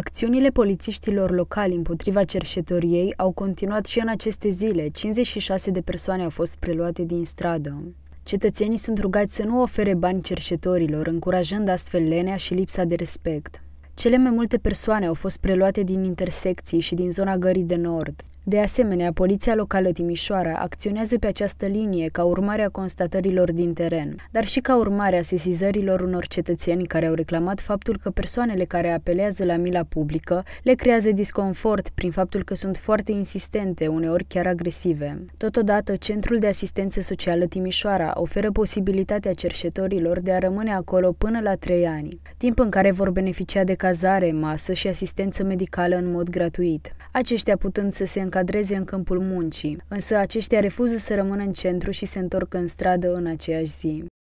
Acțiunile polițiștilor locali împotriva cerșetoriei au continuat și în aceste zile. 56 de persoane au fost preluate din stradă. Cetățenii sunt rugați să nu ofere bani cerșetorilor, încurajând astfel lenea și lipsa de respect. Cele mai multe persoane au fost preluate din intersecții și din zona gării de nord. De asemenea, poliția locală Timișoara acționează pe această linie ca urmare a constatărilor din teren, dar și ca urmare a sesizărilor unor cetățeni care au reclamat faptul că persoanele care apelează la mila publică le creează disconfort prin faptul că sunt foarte insistente, uneori chiar agresive. Totodată, Centrul de Asistență Socială Timișoara oferă posibilitatea cerșetorilor de a rămâne acolo până la trei ani, timp în care vor beneficia de cazare, masă și asistență medicală în mod gratuit. Aceștia putând să se încadreze în câmpul muncii, însă aceștia refuză să rămână în centru și se întorc în stradă în aceeași zi.